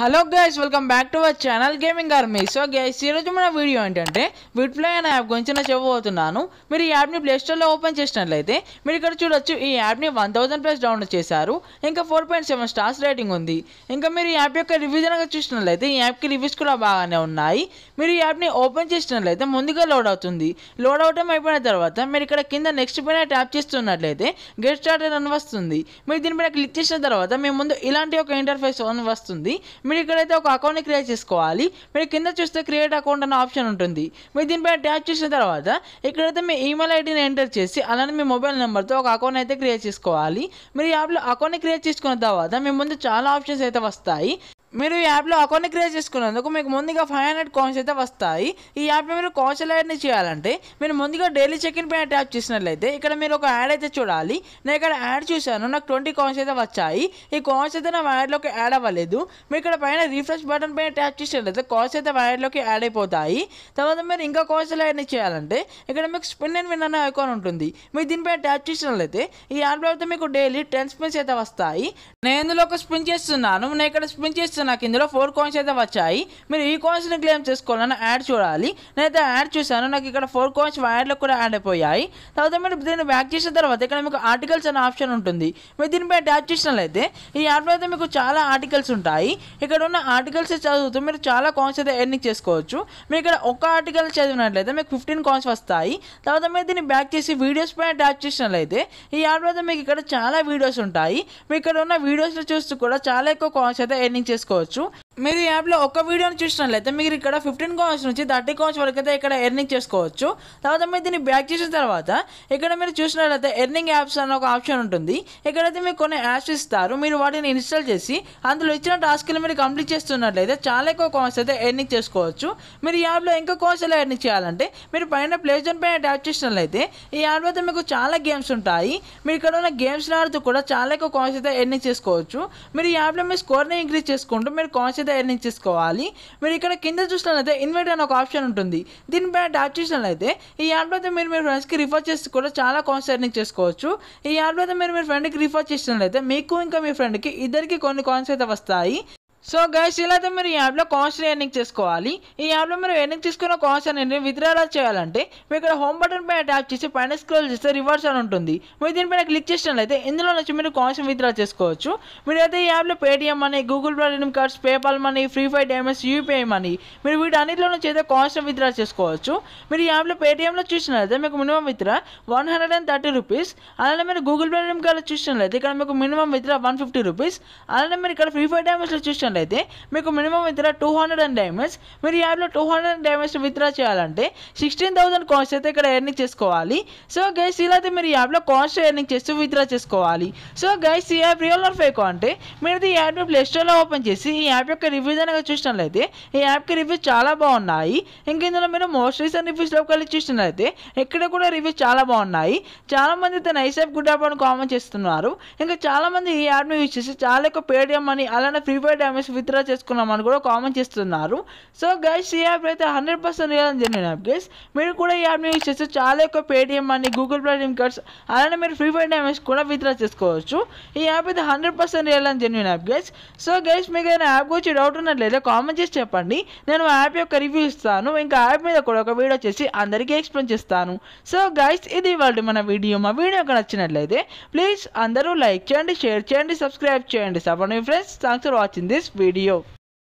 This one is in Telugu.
Hello guys welcome back to our channel gaming army so guys ఈరోజు మన వీడియో ఏంటంటే విట్ప్లే అనే యాప్ గురించి నేను చెప్పబోతున్నాను మీరు ఈ యాప్ని ప్లేస్టోర్లో ఓపెన్ చేసినట్లయితే మీరు ఇక్కడ చూడొచ్చు ఈ యాప్ని వన్ థౌసండ్ ప్లస్ డౌన్లోడ్ చేశారు ఇంకా four point seven stars rating ఉంది ఇంకా మీరు ఈ యాప్ యొక్క రివ్యూ కనుక చూసినట్లయితే ఈ యాప్కి రివ్యూస్ కూడా బాగానే ఉన్నాయి మీరు ఈ యాప్ని ఓపెన్ చేసినట్లయితే ముందుగా లోడ్ అవుతుంది లోడ్ అవటం అయిపోయిన తర్వాత మీరు ఇక్కడ కింద నెక్స్ట్ పైన ట్యాప్ చేస్తున్నట్లయితే గెట్ స్టార్ట్ అని వస్తుంది మీరు దీనిపైన క్లిక్ చేసిన తర్వాత మీ ముందు ఇలాంటి ఒక ఇంటర్ఫేస్ వస్తుంది మీరు ఇక్కడైతే ఒక అకౌంట్ని క్రియేట్ చేసుకోవాలి మీరు కింద చూస్తే క్రియేట్ అకౌంట్ అనే ఆప్షన్ ఉంటుంది మీరు దీనిపై ట్యాప్ చేసిన తర్వాత ఇక్కడైతే మీ ఈమెయిల్ ఐడిని ఎంటర్ చేసి అలానే మీ మొబైల్ నెంబర్తో ఒక అకౌంట్ అయితే క్రియేట్ చేసుకోవాలి మీరు ఈ యాప్లో అకౌంట్ని క్రియేట్ చేసుకున్న తర్వాత మీ ముందు చాలా ఆప్షన్స్ అయితే వస్తాయి మీరు ఈ యాప్లో అకౌంట్ని క్రియేట్ చేసుకున్నందుకు మీకు ముందుగా ఫైవ్ హండ్రెడ్ కాయిన్స్ అయితే వస్తాయి ఈ యాప్లో మీరు కాయిన్స్ ఎలా యాడ్ని చేయాలంటే మీరు ముందుగా డైలీ చెక్ ఇన్ పైన ట్యాప్ చేసినట్లయితే ఇక్కడ మీరు ఒక యాడ్ అయితే చూడాలి నేను ఇక్కడ యాడ్ చూశాను నాకు ట్వంటీ కాయిన్స్ అయితే వచ్చాయి ఈ కాయిన్స్ అయితే నా యాడ్లోకి యాడ్ అవ్వలేదు మీరు ఇక్కడ పైన రిఫ్రెష్ బటన్ పైన ట్యాప్ చేసినట్లయితే కాయిన్స్ అయితే యాడ్లోకి యాడ్ అయిపోతాయి తర్వాత మీరు ఇంకా కాయిన్స్ ఎలా యాడ్ని చేయాలంటే ఇక్కడ మీకు స్పిన్ అండ్ విన్ అనే ఐకాన్ ఉంటుంది మీరు దీనిపైన ట్యాప్ చేసినట్లయితే ఈ యాప్లో అయితే మీకు డైలీ టెన్ స్పిన్స్ అయితే వస్తాయి నేను ఇందులో ఒక స్పిన్ చేస్తున్నాను నేను ఇక్కడ స్పిన్ చేస్తున్నాను నాకు ఇందులో ఫోర్ కాయిన్స్ అయితే వచ్చాయి మీరు ఈ కాయిన్స్ని క్లెయిమ్ చేసుకోవాలని యాడ్ చూడాలి నేనైతే యాడ్ చూశాను నాకు ఇక్కడ ఫోర్ కాయిన్స్ యాడ్లో కూడా యాడ్ అయిపోయాయి తర్వాత మీరు దీన్ని బ్యాక్ చేసిన తర్వాత ఇక్కడ మీకు ఆర్టికల్స్ అనే ఆప్షన్ ఉంటుంది మీరు దీనిపై ట్యాప్ చేసినట్లయితే ఈ యాప్లో అయితే మీకు చాలా ఆర్టికల్స్ ఉంటాయి ఇక్కడ ఉన్న ఆర్టికల్స్ చదువుతూ మీరు చాలా కాయిన్స్ అయితే ఎర్నింగ్ చేసుకోవచ్చు మీరు ఇక్కడ ఒక ఆర్టికల్ చదివినట్లయితే మీకు ఫిఫ్టీన్ కాయిన్స్ వస్తాయి తర్వాత మీరు దీన్ని బ్యాక్ చేసి వీడియోస్ పైన ట్యాప్ చేసినట్లయితే ఈ యాప్లో అయితే మీకు ఇక్కడ చాలా వీడియోస్ ఉంటాయి మీరు ఇక్కడ ఉన్న వీడియోస్ చూస్తూ కూడా చాలా ఎక్కువ కాయిన్స్ అయితే ఎర్నింగ్ చేసుకోవచ్చు చేసుకోవచ్చు మీరు ఈ యాప్లో ఒక వీడియోని చూసినట్లయితే మీరు ఇక్కడ ఫిఫ్టీన్ కాయిన్స్ నుంచి థర్టీ కాయిన్స్ వరకు అయితే ఇక్కడ ఎర్నింగ్ చేసుకోవచ్చు తర్వాత మీరు దీన్ని బ్యాక్ చేసిన తర్వాత ఇక్కడ మీరు చూసినట్లయితే ఎర్నింగ్ యాప్స్ అనే ఒక ఆప్షన్ ఉంటుంది ఇక్కడైతే మీకు కొన్ని యాప్స్ ఇస్తారు మీరు వాటిని ఇన్స్టాల్ చేసి అందులో ఇచ్చిన టాస్క్లు మీరు కంప్లీట్ చేస్తున్నట్లయితే చాలా ఎక్కువ కాయిన్స్ అయితే ఎర్నింగ్ చేసుకోవచ్చు మీరు ఈ యాప్లో ఇంకా కాయిన్స్ ఎలా ఎర్నింగ్ చేయాలంటే మీరు పైన ప్లే జోన్ పైన ట్యాప్ చేసినట్లయితే ఈ యాప్ అయితే మీకు చాలా గేమ్స్ ఉంటాయి మీరు ఇక్కడ ఉన్న గేమ్స్ ఆడుతూ కూడా చాలా ఎక్కువ కాయిన్స్ అయితే ఎర్నింగ్ చేసుకోవచ్చు మీరు ఈ యాప్లో మీ స్కోర్ని ఇంక్రీజ్ చేసుకుంటూ మీరు కాయిన్స్ అయితే ఎర్నింగ్ చేసుకోవాలి మీరు ఇక్కడ కింద చూసినట్లయితే ఇన్వైట్ అనే ఒక ఆప్షన్ ఉంటుంది దీనిపైన ట్యాప్ చేసినట్లయితే ఈ యాప్లో అయితే మీరు మీ ఫ్రెండ్స్కి రిఫర్ చేసి కూడా చాలా కాయిన్స్ ఎర్నింగ్ చేసుకోవచ్చు ఈ యాప్లో అయితే మీరు మీ ఫ్రెండ్కి రిఫర్ చేసినట్లయితే మీకు ఇంకా మీ ఫ్రెండ్కి ఇద్దరికి కొన్ని కాయిన్స్ అయితే వస్తాయి సో గైస్ ఇలా అయితే మీరు ఈ యాప్లో కాయిన్స్ ఎర్నింగ్ చేసుకోవాలి ఈ యాప్లో మీరు ఎర్నింగ్ తీసుకున్న అని విత్ విత్డ్రా చేయాలంటే మీరు ఇక్కడ హోమ్ బటన్ పైన ట్యాప్ చేసి పైన స్క్రోల్ చేస్తే రివర్స్ అని ఉంటుంది మీరు దీనిపైన క్లిక్ చేసినట్లయితే ఇందులో నుంచి మీరు కాయిన్స్ విత్డ్రా చేసుకోవచ్చు మీరు అయితే ఈ యాప్లో Paytm money Google Pay cards PayPal money Free Fire diamonds UPI money మీరు వీటన్నిటిలో నుంచి అయితే కాయిన్స్ విత్డ్రా చేసుకోవచ్చు మీరు ఈ యాప్లో పేటిఎంలో చూసినట్లయితే మీకు minimum withdraw one hundred and thirty rupees అలానే మీరు గూగుల్ పే కార్డ్ కార్డ్లో చూసినట్లయితే ఇక్కడ మీకు minimum withdraw one fifty rupees అలానే మీరు ఇక్కడ ఫ్రీ ఫైర్ డైమండ్స్లో చూసిన అయితే మీకు minimum withdraw two hundred and diamonds మీరు యాప్లో టూ హండ్రెడ్ అండ్ విత్డ్రా చేయాలంటే సిక్స్టీన్ థౌసండ్ కాస్ట్ అయితే ఇక్కడ ఎర్నింగ్ చేసుకోవాలి సో గైస్ ఇలా అయితే మీరు ఈ యాప్లో కాస్ట్ ఎర్నింగ్ చేస్తూ విత్డ్రా చేసుకోవాలి సో గైస్ ఈ యాప్ రియల్ ఆర్ ఫేక్ అంటే మీరు ఈ యాప్ ప్లే స్టోర్లో ఓపెన్ చేసి ఈ యాప్ యొక్క రివ్యూస్ అనగా చూసినట్లయితే ఈ యాప్కి రివ్యూస్ చాలా బాగున్నాయి ఇంక ఇందులో మీరు మోస్ట్ రీసెంట్ రివ్యూస్లోకి వెళ్ళి చూసినట్లయితే ఇక్కడ కూడా రివ్యూస్ చాలా బాగున్నాయి చాలామంది అయితే నైస్ యాప్ గుడ్ యాప్ అని కామెంట్ చేస్తున్నారు ఇంకా చాలామంది ఈ యాప్ను యూజ్ చేసి చాలా ఎక్కువ పేడిఎం అని అలానే ఫ్రీ ఫైర్ కాయిన్స్ విత్డ్రా చేసుకున్నామని కూడా కామెంట్ చేస్తున్నారు సో గైస్ ఈ యాప్ అయితే హండ్రెడ్ పర్సెంట్ రియల్ అని చెప్పిన యాప్ గైస్ మీరు కూడా ఈ యాప్ని యూస్ చేస్తే చాలా ఎక్కువ పేటిఎం అని గూగుల్ ప్లే లిమ్ కార్డ్స్ అలానే మీరు ఫ్రీ ఫైర్ డ్యామేజ్ కూడా విత్డ్రా చేసుకోవచ్చు ఈ యాప్ అయితే హండ్రెడ్ పర్సెంట్ రియల్ అని చెప్పిన యాప్ గైస్ సో గైస్ మీకు ఏదైనా యాప్ గురించి డౌట్ ఉన్నట్లయితే కామెంట్ చేసి చెప్పండి నేను యాప్ యొక్క రివ్యూ ఇస్తాను ఇంకా యాప్ మీద కూడా ఒక వీడియో చేసి అందరికీ ఎక్స్ప్లెయిన్ చేస్తాను సో గైస్ ఇది వాళ్ళు మన వీడియో మా వీడియో నచ్చినట్లయితే ప్లీజ్ అందరూ లైక్ చేయండి షేర్ చేయండి సబ్స్క్రైబ్ చేయండి support friends thanks for watching this video.